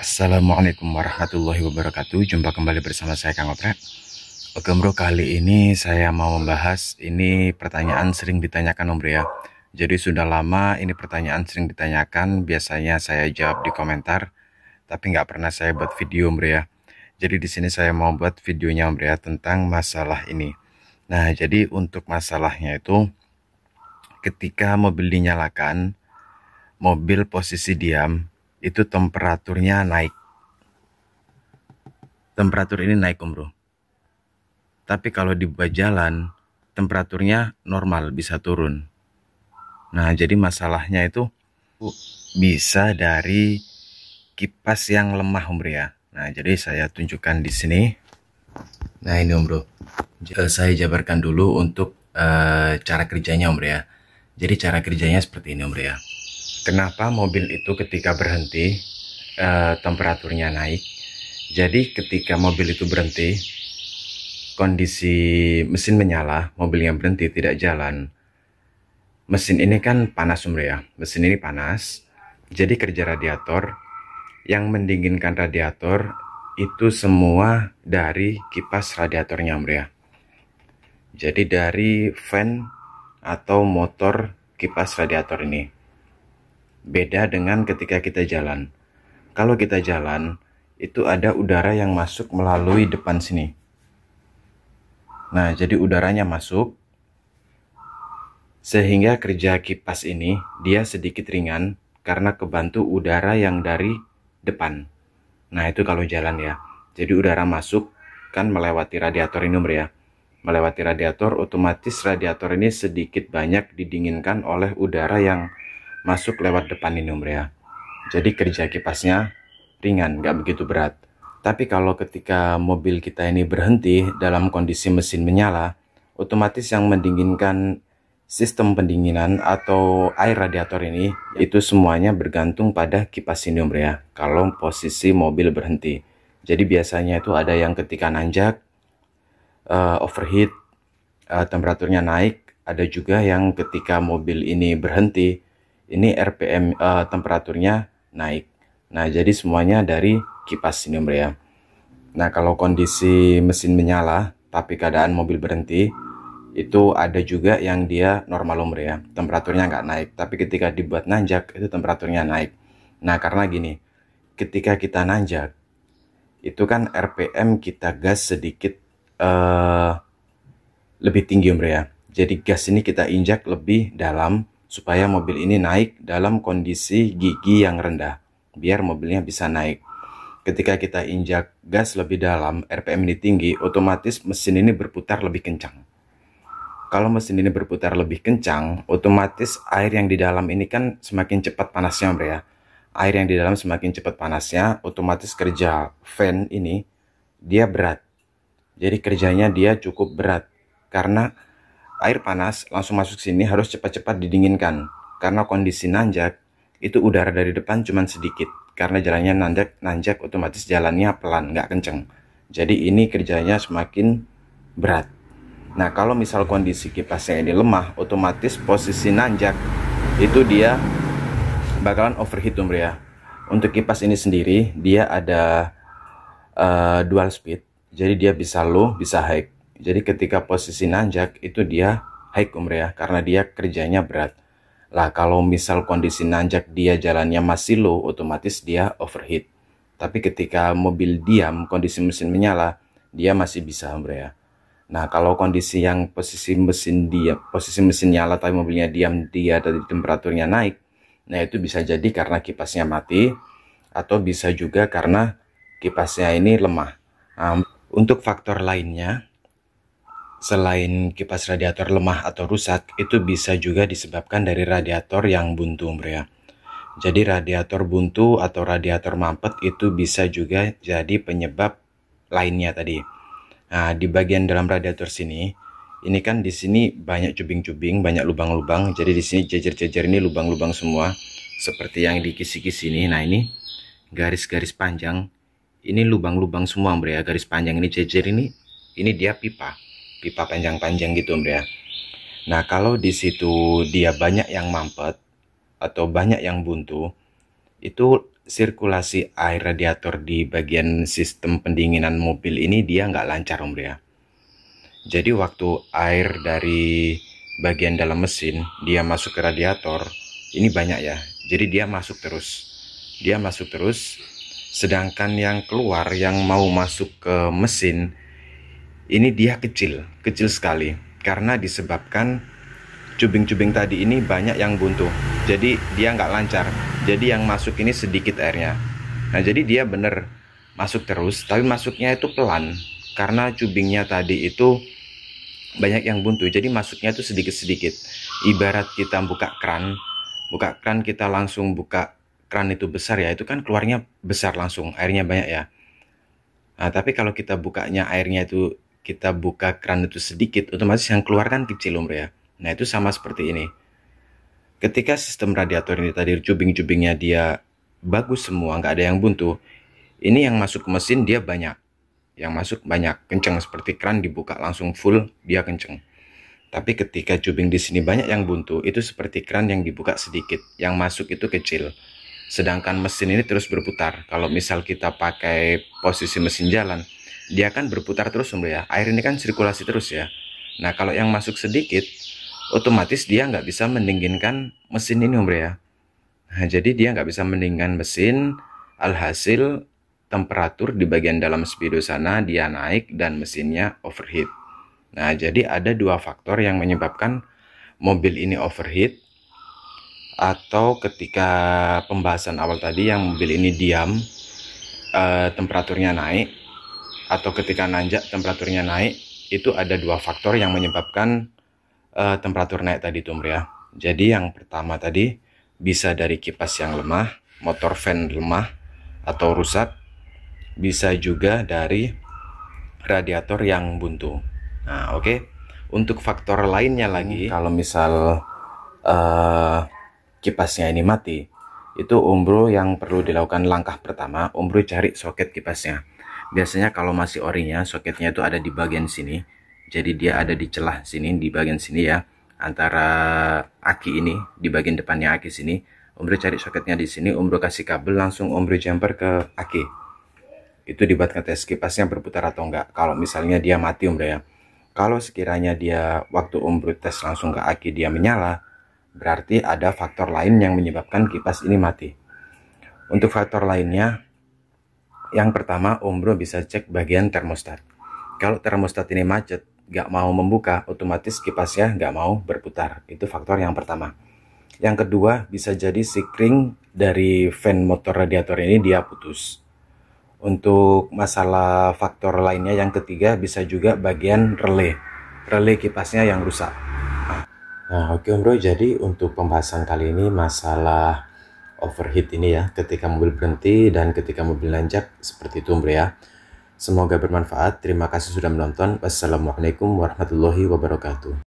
Assalamualaikum warahmatullahi wabarakatuh Jumpa kembali bersama saya Kang Oprek. Oke bro kali ini saya mau membahas Ini pertanyaan sering ditanyakan om bro ya Jadi sudah lama ini pertanyaan sering ditanyakan Biasanya saya jawab di komentar Tapi nggak pernah saya buat video om bro ya Jadi di sini saya mau buat videonya om bro ya Tentang masalah ini Nah jadi untuk masalahnya itu Ketika mobil dinyalakan Mobil posisi diam itu temperaturnya naik. Temperatur ini naik, Om Bro. Tapi kalau di jalan, temperaturnya normal, bisa turun. Nah, jadi masalahnya itu bisa dari kipas yang lemah, Om Bro ya. Nah, jadi saya tunjukkan di sini. Nah, ini Om Bro. Saya jabarkan dulu untuk uh, cara kerjanya, Om Bro ya. Jadi cara kerjanya seperti ini, Om Bro ya kenapa mobil itu ketika berhenti eh, temperaturnya naik. Jadi ketika mobil itu berhenti, kondisi mesin menyala, mobil yang berhenti tidak jalan. Mesin ini kan panas sumber ya, mesin ini panas. Jadi kerja radiator yang mendinginkan radiator itu semua dari kipas radiatornya sumber ya. Jadi dari fan atau motor kipas radiator ini. Beda dengan ketika kita jalan. Kalau kita jalan, itu ada udara yang masuk melalui depan sini. Nah, jadi udaranya masuk sehingga kerja kipas ini dia sedikit ringan karena kebantu udara yang dari depan. Nah, itu kalau jalan ya. Jadi udara masuk kan melewati radiator ini ya. Melewati radiator otomatis radiator ini sedikit banyak didinginkan oleh udara yang masuk lewat depan ini Om ya. Jadi kerja kipasnya ringan, nggak begitu berat. Tapi kalau ketika mobil kita ini berhenti dalam kondisi mesin menyala, otomatis yang mendinginkan sistem pendinginan atau air radiator ini itu semuanya bergantung pada kipas ini Om ya. Kalau posisi mobil berhenti. Jadi biasanya itu ada yang ketika nanjak, uh, overheat, uh, temperaturnya naik. Ada juga yang ketika mobil ini berhenti, ini RPM uh, eh, temperaturnya naik. Nah, jadi semuanya dari kipas ini, Om ya. Nah, kalau kondisi mesin menyala tapi keadaan mobil berhenti, itu ada juga yang dia normal Om ya. Temperaturnya nggak naik, tapi ketika dibuat nanjak itu temperaturnya naik. Nah, karena gini, ketika kita nanjak itu kan RPM kita gas sedikit uh, lebih tinggi Om ya. Jadi gas ini kita injak lebih dalam supaya mobil ini naik dalam kondisi gigi yang rendah biar mobilnya bisa naik. Ketika kita injak gas lebih dalam, RPM ini tinggi, otomatis mesin ini berputar lebih kencang. Kalau mesin ini berputar lebih kencang, otomatis air yang di dalam ini kan semakin cepat panasnya, Bro ya. Air yang di dalam semakin cepat panasnya, otomatis kerja fan ini dia berat. Jadi kerjanya dia cukup berat karena air panas langsung masuk sini harus cepat-cepat didinginkan karena kondisi nanjak itu udara dari depan cuman sedikit karena jalannya nanjak nanjak otomatis jalannya pelan nggak kenceng jadi ini kerjanya semakin berat nah kalau misal kondisi kipasnya ini lemah otomatis posisi nanjak itu dia bakalan overheat umur ya untuk kipas ini sendiri dia ada uh, dual speed jadi dia bisa low bisa high jadi ketika posisi nanjak itu dia high ya, karena dia kerjanya berat. Lah kalau misal kondisi nanjak dia jalannya masih low otomatis dia overheat. Tapi ketika mobil diam kondisi mesin menyala dia masih bisa ya. Nah kalau kondisi yang posisi mesin dia posisi mesin nyala tapi mobilnya diam dia dari temperaturnya naik, nah itu bisa jadi karena kipasnya mati atau bisa juga karena kipasnya ini lemah. Um, untuk faktor lainnya Selain kipas radiator lemah atau rusak, itu bisa juga disebabkan dari radiator yang buntu, Bro ya. Jadi radiator buntu atau radiator mampet itu bisa juga jadi penyebab lainnya tadi. Nah, di bagian dalam radiator sini, ini kan di sini banyak cubing-cubing, banyak lubang-lubang. Jadi di sini jejer-jejer ini lubang-lubang semua, seperti yang di kisi-kisi ini. Nah, ini garis-garis panjang. Ini lubang-lubang semua, Bro ya. Garis panjang ini jejer ini, ini dia pipa pipa panjang-panjang gitu Om ya. Nah, kalau di situ dia banyak yang mampet atau banyak yang buntu, itu sirkulasi air radiator di bagian sistem pendinginan mobil ini dia nggak lancar Om ya. Jadi waktu air dari bagian dalam mesin dia masuk ke radiator, ini banyak ya. Jadi dia masuk terus. Dia masuk terus sedangkan yang keluar yang mau masuk ke mesin ini dia kecil, kecil sekali karena disebabkan cubing-cubing tadi ini banyak yang buntu. Jadi dia nggak lancar. Jadi yang masuk ini sedikit airnya. Nah, jadi dia bener masuk terus, tapi masuknya itu pelan karena cubingnya tadi itu banyak yang buntu. Jadi masuknya itu sedikit-sedikit. Ibarat kita buka kran, buka kran kita langsung buka kran itu besar ya, itu kan keluarnya besar langsung, airnya banyak ya. Nah, tapi kalau kita bukanya airnya itu kita buka keran itu sedikit, otomatis yang keluar kan kecil umur ya. Nah itu sama seperti ini. Ketika sistem radiator ini tadi cubing-cubingnya dia bagus semua, nggak ada yang buntu. Ini yang masuk ke mesin dia banyak. Yang masuk banyak, kenceng seperti keran dibuka langsung full, dia kenceng. Tapi ketika cubing di sini banyak yang buntu, itu seperti keran yang dibuka sedikit, yang masuk itu kecil. Sedangkan mesin ini terus berputar. Kalau misal kita pakai posisi mesin jalan, dia kan berputar terus Om ya. Air ini kan sirkulasi terus ya. Nah, kalau yang masuk sedikit otomatis dia nggak bisa mendinginkan mesin ini Om ya. Nah, jadi dia nggak bisa mendinginkan mesin alhasil temperatur di bagian dalam speedo sana dia naik dan mesinnya overheat. Nah, jadi ada dua faktor yang menyebabkan mobil ini overheat atau ketika pembahasan awal tadi yang mobil ini diam eh, temperaturnya naik atau ketika nanjak temperaturnya naik itu ada dua faktor yang menyebabkan uh, temperatur naik tadi tuh ya. Jadi yang pertama tadi bisa dari kipas yang lemah, motor fan lemah atau rusak, bisa juga dari radiator yang buntu. Nah, oke. Okay. Untuk faktor lainnya hmm, lagi, kalau misal uh, kipasnya ini mati, itu Umbro yang perlu dilakukan langkah pertama, Umbro cari soket kipasnya biasanya kalau masih orinya soketnya itu ada di bagian sini jadi dia ada di celah sini di bagian sini ya antara aki ini di bagian depannya aki sini Umbro cari soketnya di sini Umbro kasih kabel langsung Umbro jumper ke aki itu tes tes kipasnya berputar atau enggak kalau misalnya dia mati Umbro ya kalau sekiranya dia waktu Umbro tes langsung ke aki dia menyala berarti ada faktor lain yang menyebabkan kipas ini mati untuk faktor lainnya yang pertama, Om Bro bisa cek bagian termostat. Kalau termostat ini macet, nggak mau membuka, otomatis kipasnya nggak mau berputar. Itu faktor yang pertama. Yang kedua, bisa jadi sikring dari fan motor radiator ini dia putus. Untuk masalah faktor lainnya, yang ketiga bisa juga bagian relay. Relay kipasnya yang rusak. Nah, oke Om Bro, jadi untuk pembahasan kali ini masalah overheat ini ya ketika mobil berhenti dan ketika mobil lanjak seperti itu ya. Semoga bermanfaat. Terima kasih sudah menonton. Wassalamualaikum warahmatullahi wabarakatuh.